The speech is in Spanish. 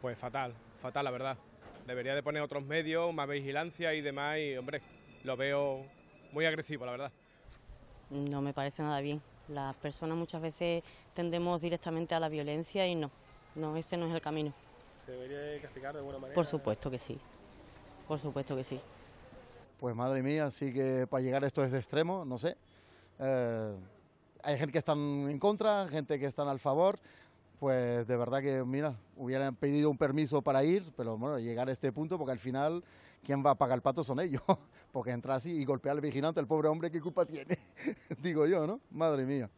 Pues fatal, fatal la verdad. Debería de poner otros medios, más vigilancia y demás y hombre, lo veo muy agresivo la verdad. No me parece nada bien. Las personas muchas veces tendemos directamente a la violencia y no, no, ese no es el camino. ¿Se debería castigar de alguna manera? Por supuesto que sí, por supuesto que sí. Pues madre mía, así que para llegar a esto es extremo, no sé. Eh, hay gente que están en contra, gente que están al favor, pues de verdad que, mira, hubieran pedido un permiso para ir, pero bueno, llegar a este punto, porque al final, quien va a pagar el pato son ellos, porque entrar así y golpear al vigilante, el pobre hombre, ¿qué culpa tiene? Digo yo, ¿no? Madre mía.